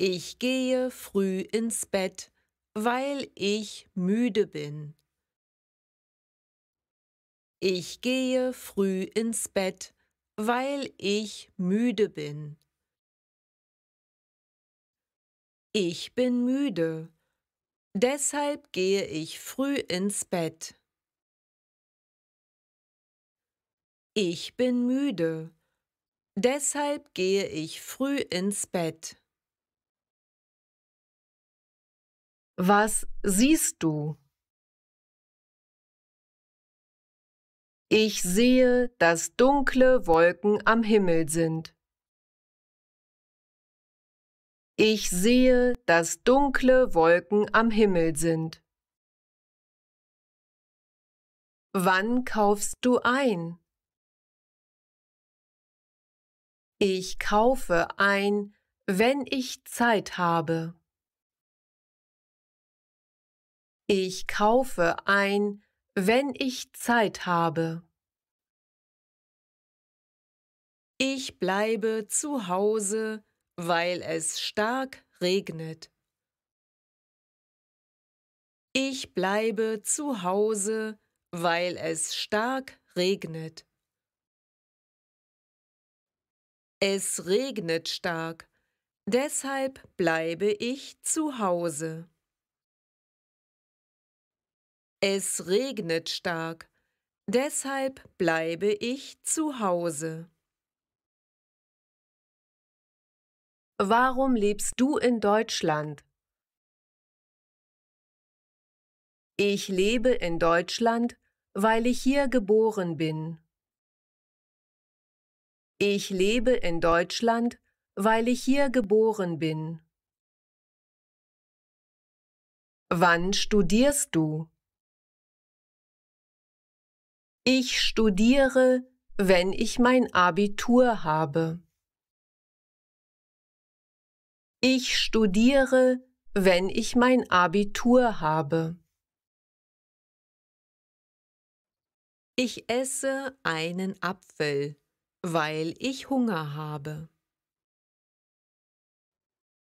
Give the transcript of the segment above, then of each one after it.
Ich gehe früh ins Bett, weil ich müde bin. Ich gehe früh ins Bett, weil ich müde bin. Ich bin müde, deshalb gehe ich früh ins Bett. Ich bin müde, deshalb gehe ich früh ins Bett. Was siehst du? Ich sehe, dass dunkle Wolken am Himmel sind. Ich sehe, dass dunkle Wolken am Himmel sind. Wann kaufst du ein? Ich kaufe ein, wenn ich Zeit habe. Ich kaufe ein, wenn ich Zeit habe. Ich bleibe zu Hause, weil es stark regnet. Ich bleibe zu Hause, weil es stark regnet. Es regnet stark, deshalb bleibe ich zu Hause. Es regnet stark, deshalb bleibe ich zu Hause. Warum lebst du in Deutschland? Ich lebe in Deutschland, weil ich hier geboren bin. Ich lebe in Deutschland, weil ich hier geboren bin. Wann studierst du? Ich studiere, wenn ich mein Abitur habe. Ich studiere, wenn ich mein Abitur habe. Ich esse einen Apfel, weil ich Hunger habe.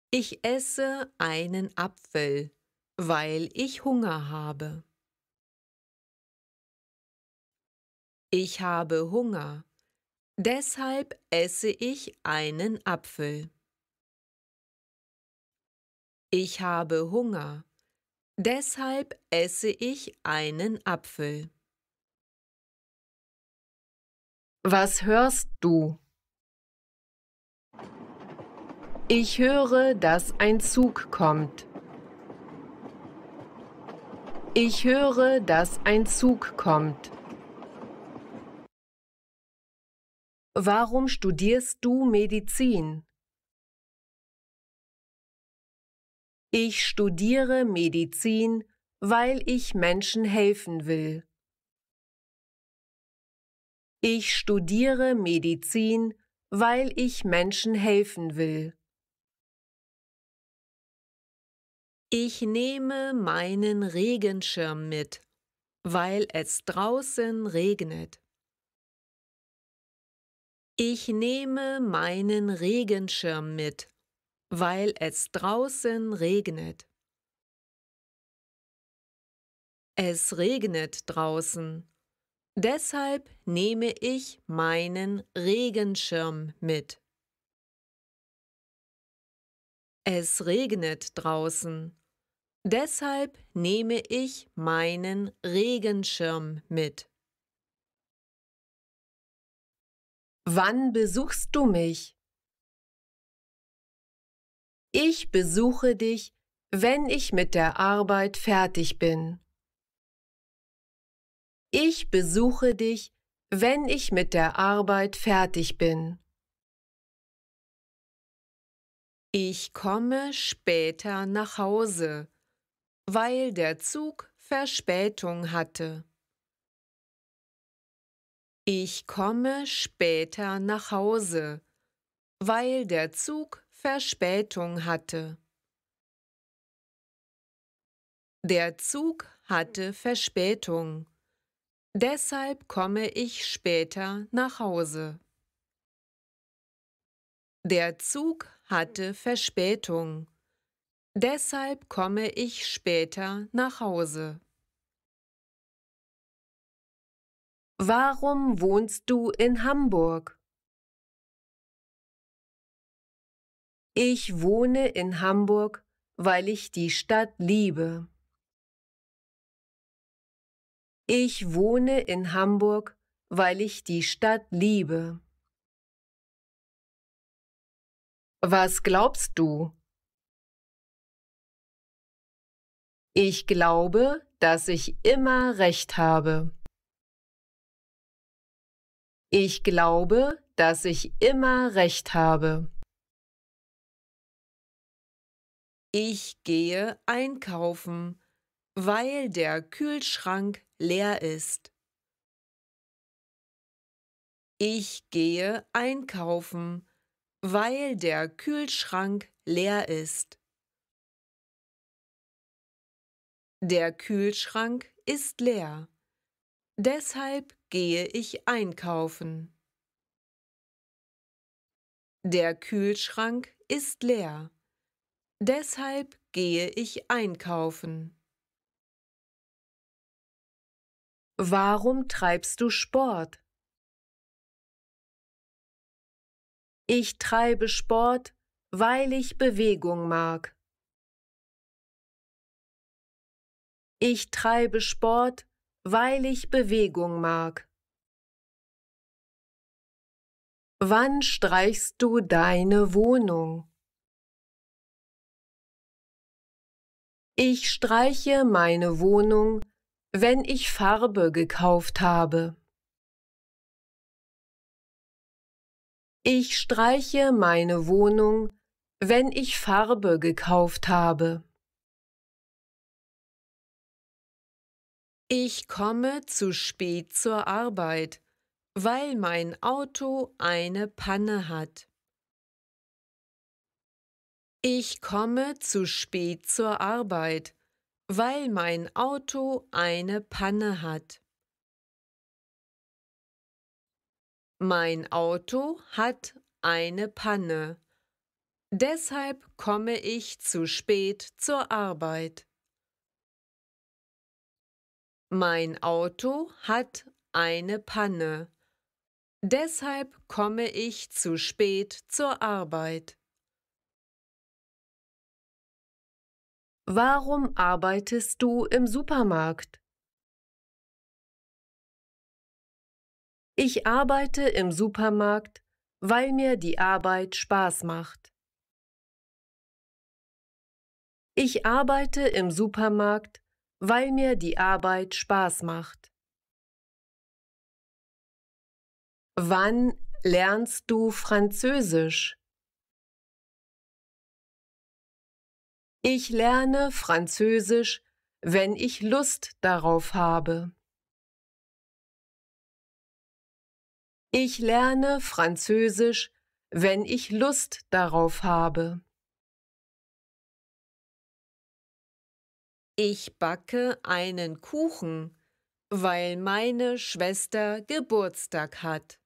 Ich esse einen Apfel, weil ich Hunger habe. Ich habe Hunger, deshalb esse ich einen Apfel. Ich habe Hunger, deshalb esse ich einen Apfel. Was hörst du? Ich höre, dass ein Zug kommt. Ich höre, dass ein Zug kommt. Warum studierst du Medizin? Ich studiere Medizin, weil ich Menschen helfen will. Ich studiere Medizin, weil ich Menschen helfen will. Ich nehme meinen Regenschirm mit, weil es draußen regnet. Ich nehme meinen Regenschirm mit, weil es draußen regnet. Es regnet draußen. Deshalb nehme ich meinen Regenschirm mit. Es regnet draußen. Deshalb nehme ich meinen Regenschirm mit. Wann besuchst du mich? Ich besuche dich, wenn ich mit der Arbeit fertig bin. Ich besuche dich, wenn ich mit der Arbeit fertig bin. Ich komme später nach Hause, weil der Zug Verspätung hatte. Ich komme später nach Hause, weil der Zug Verspätung hatte. Der Zug hatte Verspätung. Deshalb komme ich später nach Hause. Der Zug hatte Verspätung. Deshalb komme ich später nach Hause. Warum wohnst du in Hamburg? Ich wohne in Hamburg, weil ich die Stadt liebe. Ich wohne in Hamburg, weil ich die Stadt liebe. Was glaubst du? Ich glaube, dass ich immer recht habe. Ich glaube, dass ich immer recht habe. Ich gehe einkaufen, weil der Kühlschrank leer ist. Ich gehe einkaufen, weil der Kühlschrank leer ist. Der Kühlschrank ist leer. Deshalb gehe ich einkaufen. Der Kühlschrank ist leer. Deshalb gehe ich einkaufen. Warum treibst du Sport? Ich treibe Sport, weil ich Bewegung mag. Ich treibe Sport, weil ich Bewegung mag. Wann streichst du deine Wohnung? Ich streiche meine Wohnung, wenn ich Farbe gekauft habe. Ich streiche meine Wohnung, wenn ich Farbe gekauft habe. Ich komme zu spät zur Arbeit, weil mein Auto eine Panne hat. Ich komme zu spät zur Arbeit, weil mein Auto eine Panne hat. Mein Auto hat eine Panne. Deshalb komme ich zu spät zur Arbeit. Mein Auto hat eine Panne. Deshalb komme ich zu spät zur Arbeit. Warum arbeitest du im Supermarkt? Ich arbeite im Supermarkt, weil mir die Arbeit Spaß macht. Ich arbeite im Supermarkt, weil mir die Arbeit Spaß macht. Wann lernst du Französisch? Ich lerne Französisch, wenn ich Lust darauf habe. Ich lerne Französisch, wenn ich Lust darauf habe. Ich backe einen Kuchen, weil meine Schwester Geburtstag hat.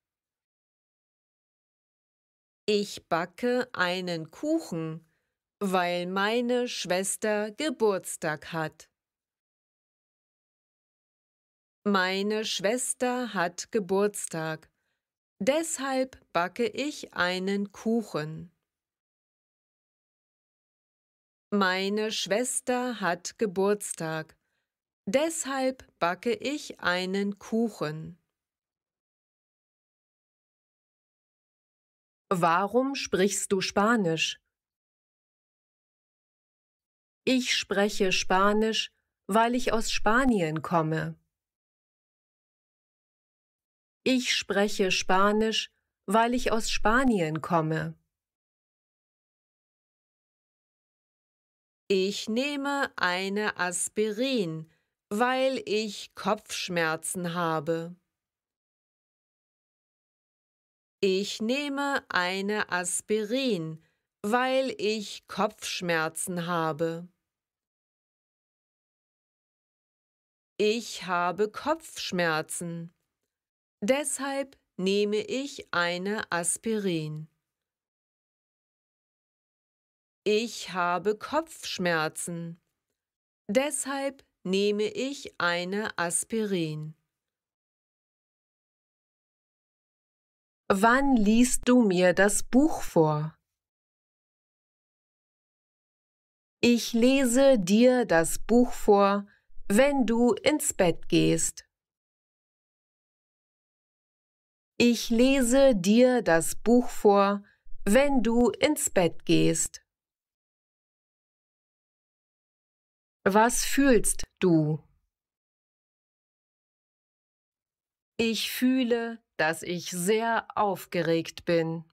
Ich backe einen Kuchen, weil meine Schwester Geburtstag hat. Meine Schwester hat Geburtstag, deshalb backe ich einen Kuchen. Meine Schwester hat Geburtstag. Deshalb backe ich einen Kuchen. Warum sprichst du Spanisch? Ich spreche Spanisch, weil ich aus Spanien komme. Ich spreche Spanisch, weil ich aus Spanien komme. Ich nehme eine Aspirin, weil ich Kopfschmerzen habe. Ich nehme eine Aspirin, weil ich Kopfschmerzen habe. Ich habe Kopfschmerzen. Deshalb nehme ich eine Aspirin. Ich habe Kopfschmerzen. Deshalb nehme ich eine Aspirin. Wann liest du mir das Buch vor? Ich lese dir das Buch vor, wenn du ins Bett gehst. Ich lese dir das Buch vor, wenn du ins Bett gehst. Was fühlst du? Ich fühle, dass ich sehr aufgeregt bin.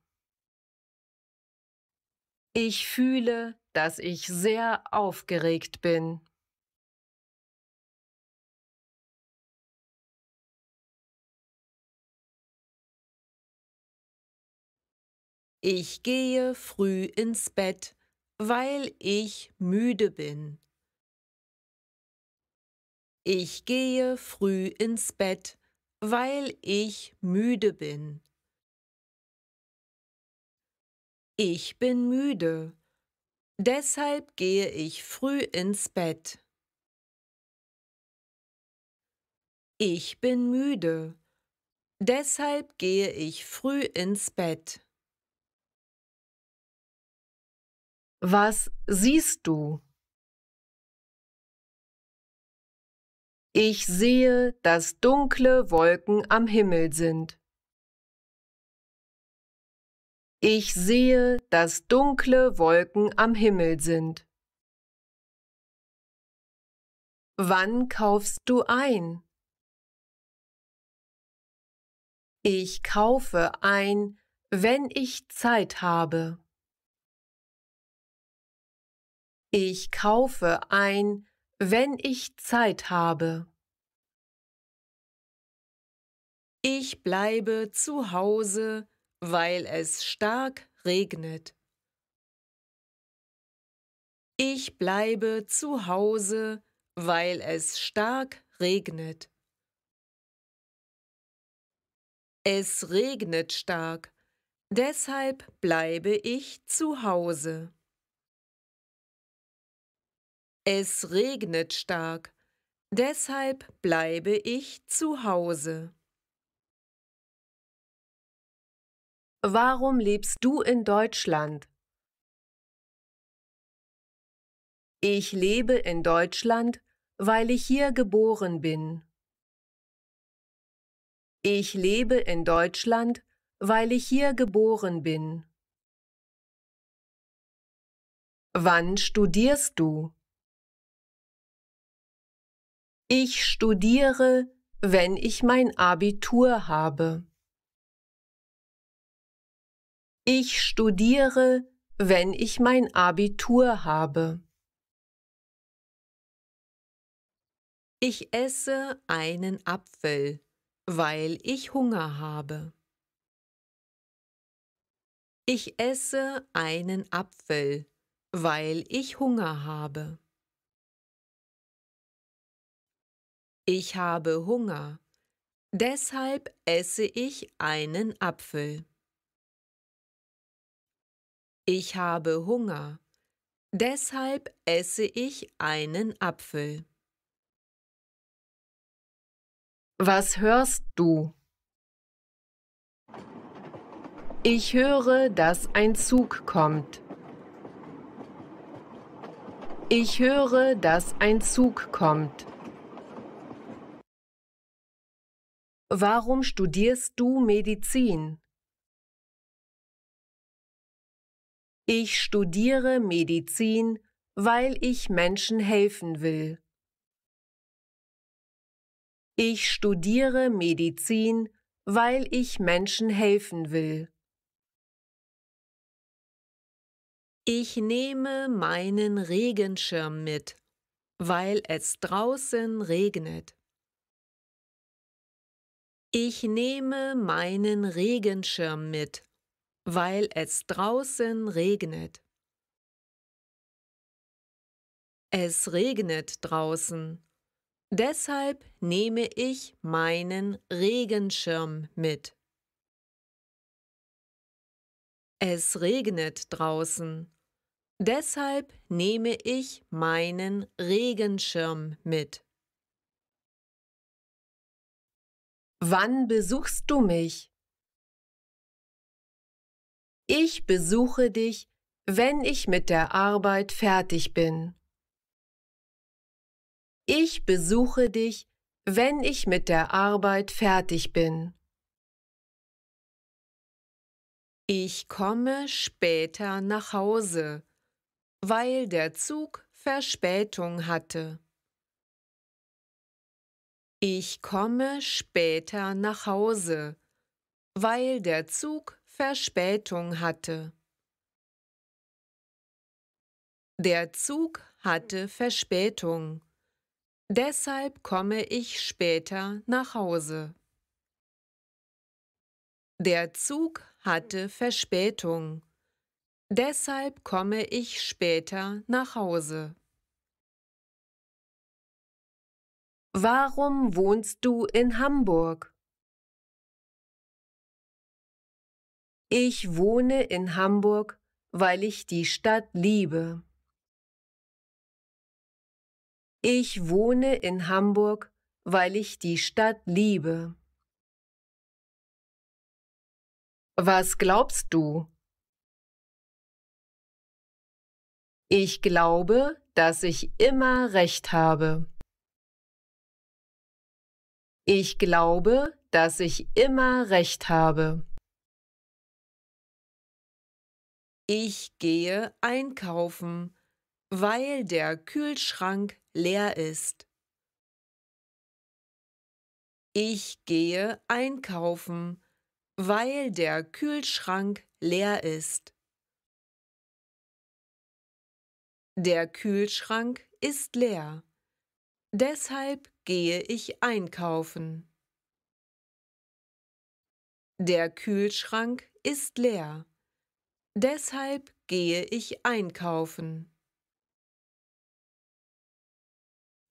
Ich fühle, dass ich sehr aufgeregt bin. Ich gehe früh ins Bett, weil ich müde bin. Ich gehe früh ins Bett, weil ich müde bin. Ich bin müde, deshalb gehe ich früh ins Bett. Ich bin müde, deshalb gehe ich früh ins Bett. Was siehst du? Ich sehe, dass dunkle Wolken am Himmel sind. Ich sehe, dass dunkle Wolken am Himmel sind. Wann kaufst du ein? Ich kaufe ein, wenn ich Zeit habe. Ich kaufe ein, wenn ich Zeit habe. Ich bleibe zu Hause, weil es stark regnet. Ich bleibe zu Hause, weil es stark regnet. Es regnet stark, deshalb bleibe ich zu Hause. Es regnet stark, deshalb bleibe ich zu Hause. Warum lebst du in Deutschland? Ich lebe in Deutschland, weil ich hier geboren bin. Ich lebe in Deutschland, weil ich hier geboren bin. Wann studierst du? Ich studiere, wenn ich mein Abitur habe. Ich studiere, wenn ich mein Abitur habe. Ich esse einen Apfel, weil ich Hunger habe. Ich esse einen Apfel, weil ich Hunger habe. Ich habe Hunger. Deshalb esse ich einen Apfel. Ich habe Hunger. Deshalb esse ich einen Apfel. Was hörst du? Ich höre, dass ein Zug kommt. Ich höre, dass ein Zug kommt. Warum studierst du Medizin? Ich studiere Medizin, weil ich Menschen helfen will. Ich studiere Medizin, weil ich Menschen helfen will. Ich nehme meinen Regenschirm mit, weil es draußen regnet. Ich nehme meinen Regenschirm mit, weil es draußen regnet. Es regnet draußen. Deshalb nehme ich meinen Regenschirm mit. Es regnet draußen. Deshalb nehme ich meinen Regenschirm mit. Wann besuchst du mich? Ich besuche dich, wenn ich mit der Arbeit fertig bin. Ich besuche dich, wenn ich mit der Arbeit fertig bin. Ich komme später nach Hause, weil der Zug Verspätung hatte. Ich komme später nach Hause, weil der Zug Verspätung hatte. Der Zug hatte Verspätung. Deshalb komme ich später nach Hause. Der Zug hatte Verspätung. Deshalb komme ich später nach Hause. Warum wohnst du in Hamburg? Ich wohne in Hamburg, weil ich die Stadt liebe. Ich wohne in Hamburg, weil ich die Stadt liebe. Was glaubst du? Ich glaube, dass ich immer recht habe. Ich glaube, dass ich immer recht habe. Ich gehe einkaufen, weil der Kühlschrank leer ist. Ich gehe einkaufen, weil der Kühlschrank leer ist. Der Kühlschrank ist leer. Deshalb gehe ich einkaufen. Der Kühlschrank ist leer. Deshalb gehe ich einkaufen.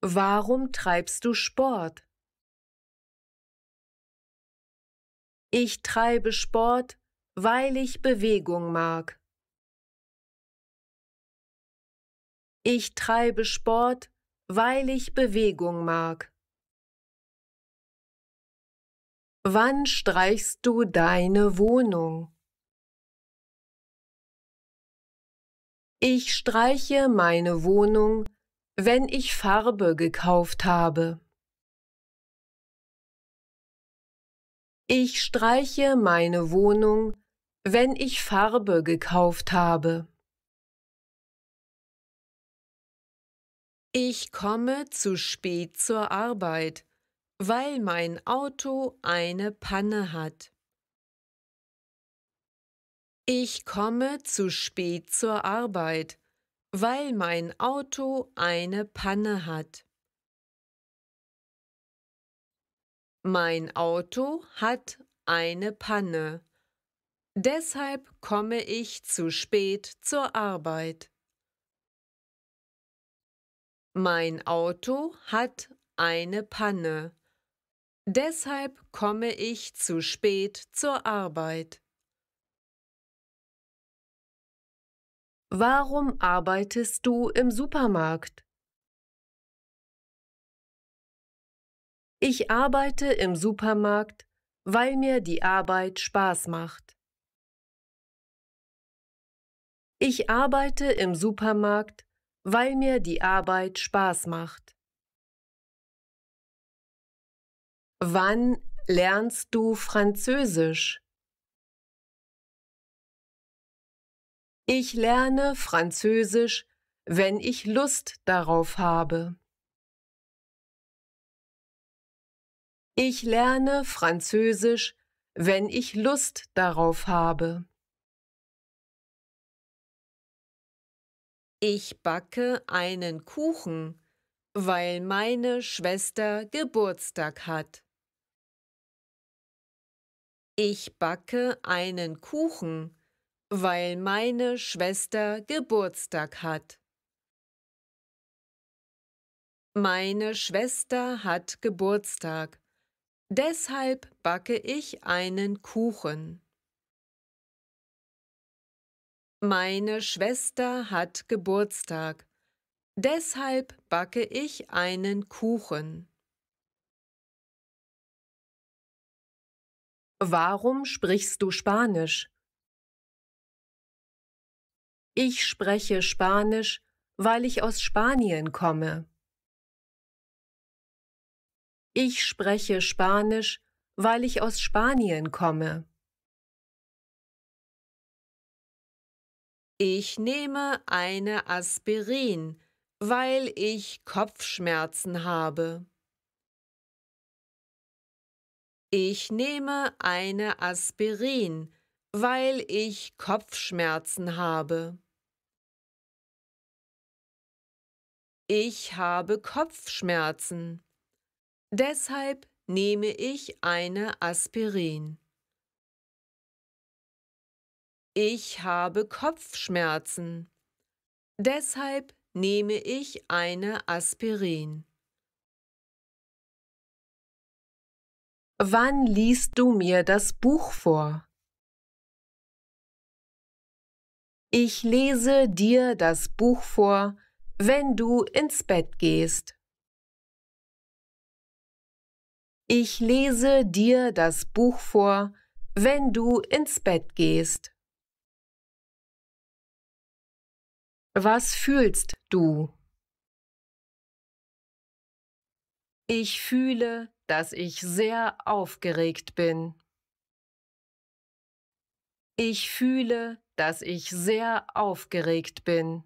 Warum treibst du Sport? Ich treibe Sport, weil ich Bewegung mag. Ich treibe Sport, weil ich Bewegung mag. Wann streichst du deine Wohnung? Ich streiche meine Wohnung, wenn ich Farbe gekauft habe. Ich streiche meine Wohnung, wenn ich Farbe gekauft habe. Ich komme zu spät zur Arbeit, weil mein Auto eine Panne hat. Ich komme zu spät zur Arbeit, weil mein Auto eine Panne hat. Mein Auto hat eine Panne. Deshalb komme ich zu spät zur Arbeit. Mein Auto hat eine Panne. Deshalb komme ich zu spät zur Arbeit. Warum arbeitest du im Supermarkt? Ich arbeite im Supermarkt, weil mir die Arbeit Spaß macht. Ich arbeite im Supermarkt, weil mir die Arbeit Spaß macht. Wann lernst du Französisch? Ich lerne Französisch, wenn ich Lust darauf habe. Ich lerne Französisch, wenn ich Lust darauf habe. Ich backe einen Kuchen, weil meine Schwester Geburtstag hat. Ich backe einen Kuchen, weil meine Schwester Geburtstag hat. Meine Schwester hat Geburtstag, deshalb backe ich einen Kuchen. Meine Schwester hat Geburtstag. Deshalb backe ich einen Kuchen. Warum sprichst du Spanisch? Ich spreche Spanisch, weil ich aus Spanien komme. Ich spreche Spanisch, weil ich aus Spanien komme. Ich nehme eine Aspirin, weil ich Kopfschmerzen habe. Ich nehme eine Aspirin, weil ich Kopfschmerzen habe. Ich habe Kopfschmerzen. Deshalb nehme ich eine Aspirin. Ich habe Kopfschmerzen. Deshalb nehme ich eine Aspirin. Wann liest du mir das Buch vor? Ich lese dir das Buch vor, wenn du ins Bett gehst. Ich lese dir das Buch vor, wenn du ins Bett gehst. Was fühlst du? Ich fühle, dass ich sehr aufgeregt bin. Ich fühle, dass ich sehr aufgeregt bin.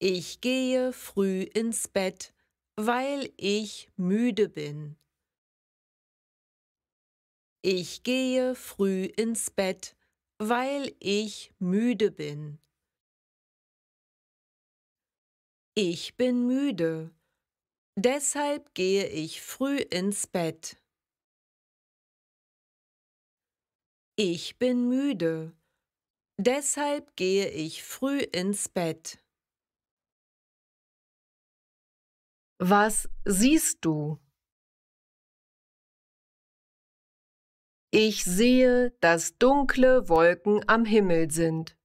Ich gehe früh ins Bett, weil ich müde bin. Ich gehe früh ins Bett, weil ich müde bin. Ich bin müde, deshalb gehe ich früh ins Bett. Ich bin müde, deshalb gehe ich früh ins Bett. Was siehst du? Ich sehe, dass dunkle Wolken am Himmel sind.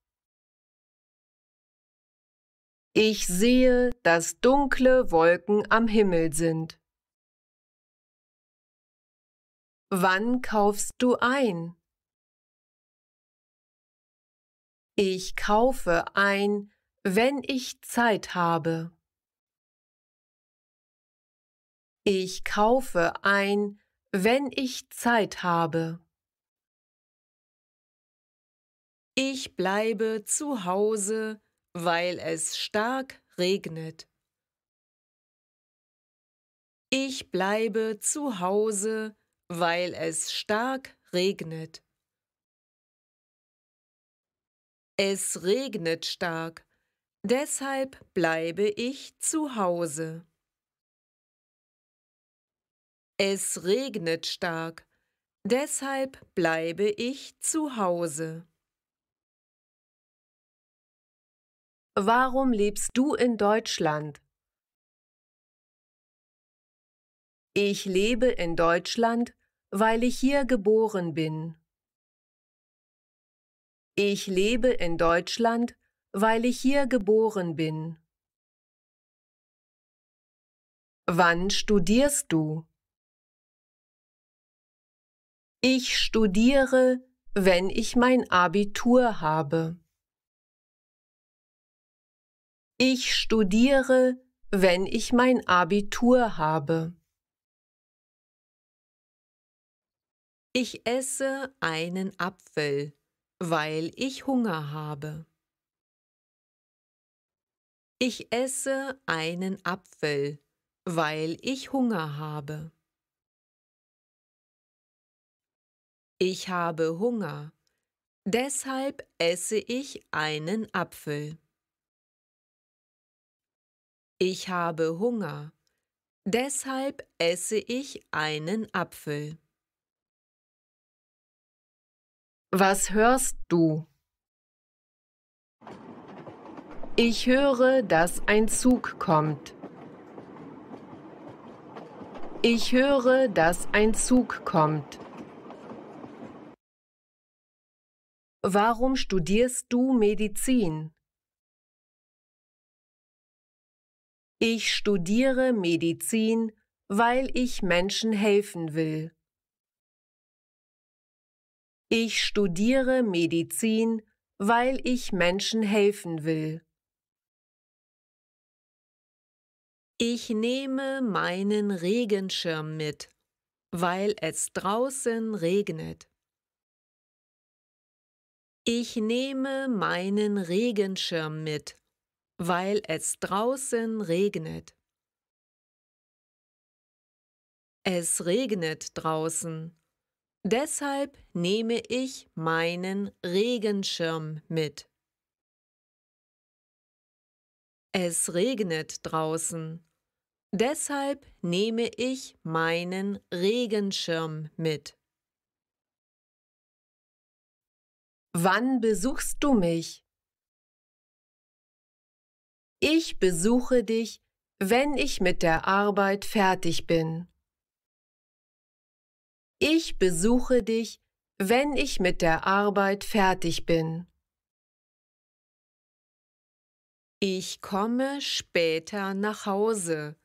Ich sehe, dass dunkle Wolken am Himmel sind. Wann kaufst du ein? Ich kaufe ein, wenn ich Zeit habe. Ich kaufe ein, wenn ich Zeit habe. Ich bleibe zu Hause, weil es stark regnet. Ich bleibe zu Hause, weil es stark regnet. Es regnet stark, deshalb bleibe ich zu Hause. Es regnet stark, deshalb bleibe ich zu Hause. Warum lebst du in Deutschland? Ich lebe in Deutschland, weil ich hier geboren bin. Ich lebe in Deutschland, weil ich hier geboren bin. Wann studierst du? Ich studiere, wenn ich mein Abitur habe. Ich studiere, wenn ich mein Abitur habe. Ich esse einen Apfel, weil ich Hunger habe. Ich esse einen Apfel, weil ich Hunger habe. Ich habe Hunger, deshalb esse ich einen Apfel. Ich habe Hunger, deshalb esse ich einen Apfel. Was hörst du? Ich höre, dass ein Zug kommt. Ich höre, dass ein Zug kommt. Warum studierst du Medizin? Ich studiere Medizin, weil ich Menschen helfen will. Ich studiere Medizin, weil ich Menschen helfen will. Ich nehme meinen Regenschirm mit, weil es draußen regnet. Ich nehme meinen Regenschirm mit, weil es draußen regnet. Es regnet draußen. Deshalb nehme ich meinen Regenschirm mit. Es regnet draußen. Deshalb nehme ich meinen Regenschirm mit. Wann besuchst du mich? Ich besuche dich, wenn ich mit der Arbeit fertig bin. Ich besuche dich, wenn ich mit der Arbeit fertig bin. Ich komme später nach Hause,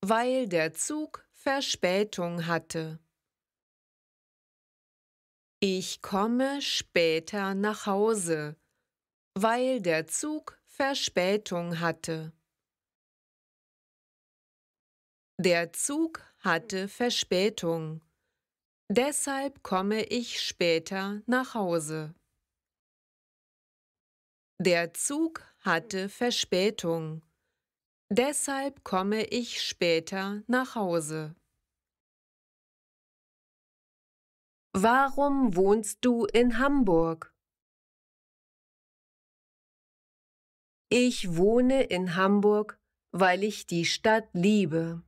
weil der Zug Verspätung hatte. Ich komme später nach Hause, weil der Zug Verspätung hatte. Der Zug hatte Verspätung. Deshalb komme ich später nach Hause. Der Zug hatte Verspätung. Deshalb komme ich später nach Hause. Warum wohnst du in Hamburg? Ich wohne in Hamburg, weil ich die Stadt liebe.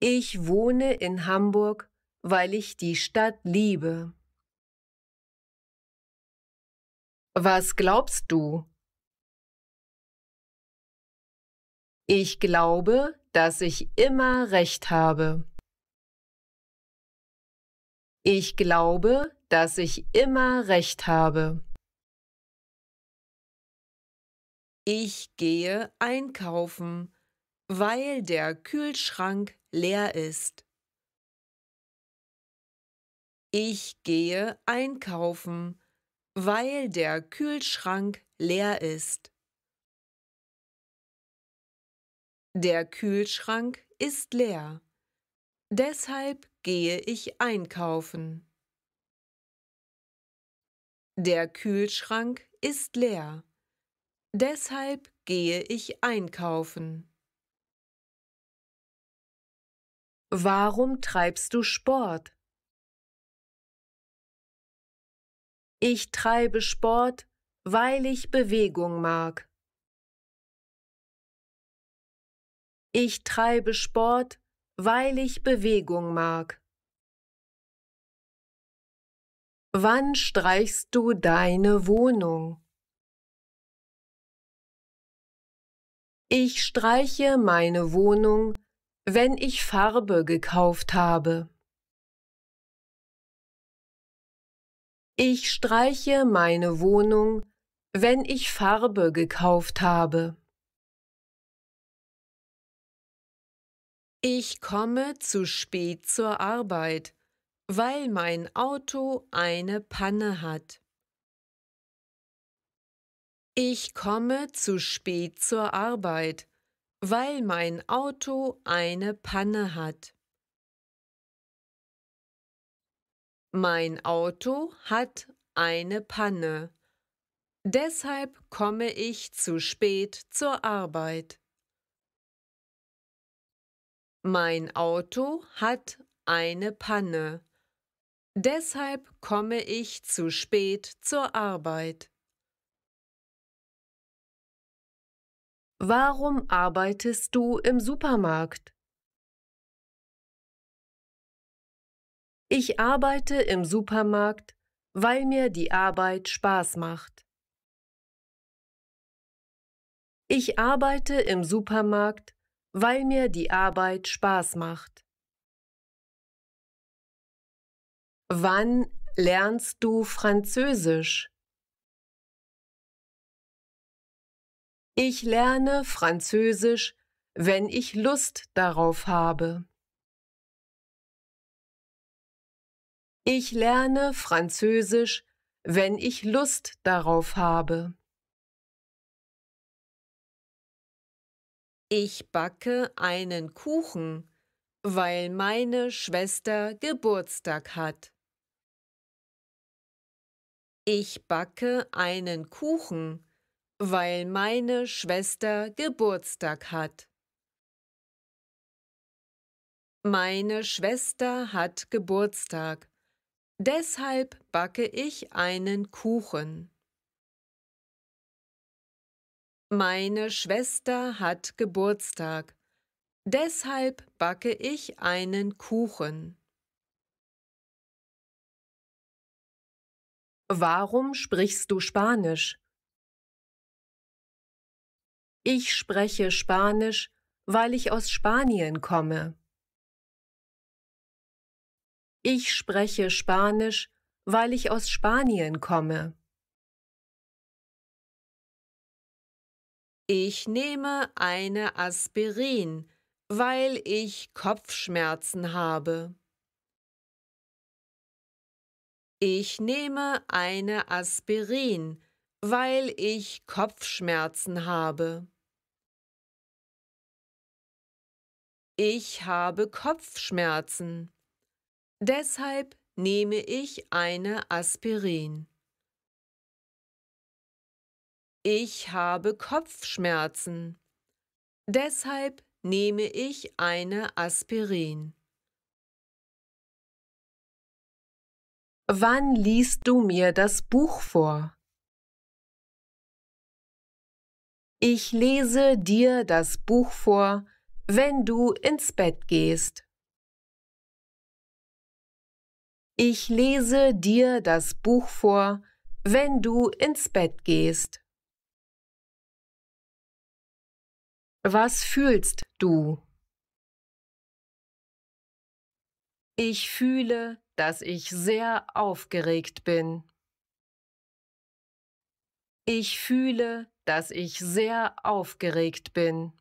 Ich wohne in Hamburg, weil ich die Stadt liebe. Was glaubst du? Ich glaube, dass ich immer recht habe. Ich glaube, dass ich immer recht habe. Ich gehe einkaufen, weil der Kühlschrank leer ist. Ich gehe einkaufen, weil der Kühlschrank leer ist. Der Kühlschrank ist leer. Deshalb gehe ich einkaufen. Der Kühlschrank ist leer. Deshalb gehe ich einkaufen. Warum treibst du Sport? Ich treibe Sport, weil ich Bewegung mag. Ich treibe Sport, weil ich Bewegung mag. Wann streichst du deine Wohnung? Ich streiche meine Wohnung, wenn ich Farbe gekauft habe. Ich streiche meine Wohnung, wenn ich Farbe gekauft habe. Ich komme zu spät zur Arbeit, weil mein Auto eine Panne hat. Ich komme zu spät zur Arbeit, weil mein Auto eine Panne hat. Mein Auto hat eine Panne. Deshalb komme ich zu spät zur Arbeit. Mein Auto hat eine Panne. Deshalb komme ich zu spät zur Arbeit. Warum arbeitest du im Supermarkt? Ich arbeite im Supermarkt, weil mir die Arbeit Spaß macht. Ich arbeite im Supermarkt, weil mir die Arbeit Spaß macht. Wann lernst du Französisch? Ich lerne Französisch, wenn ich Lust darauf habe. Ich lerne Französisch, wenn ich Lust darauf habe. Ich backe einen Kuchen, weil meine Schwester Geburtstag hat. Ich backe einen Kuchen, weil meine Schwester Geburtstag hat. Meine Schwester hat Geburtstag, deshalb backe ich einen Kuchen. Meine Schwester hat Geburtstag. Deshalb backe ich einen Kuchen. Warum sprichst du Spanisch? Ich spreche Spanisch, weil ich aus Spanien komme. Ich spreche Spanisch, weil ich aus Spanien komme. Ich nehme eine Aspirin, weil ich Kopfschmerzen habe. Ich nehme eine Aspirin, weil ich Kopfschmerzen habe. Ich habe Kopfschmerzen. Deshalb nehme ich eine Aspirin. Ich habe Kopfschmerzen. Deshalb nehme ich eine Aspirin. Wann liest du mir das Buch vor? Ich lese dir das Buch vor, wenn du ins Bett gehst. Ich lese dir das Buch vor, wenn du ins Bett gehst. Was fühlst du? Ich fühle, dass ich sehr aufgeregt bin. Ich fühle, dass ich sehr aufgeregt bin.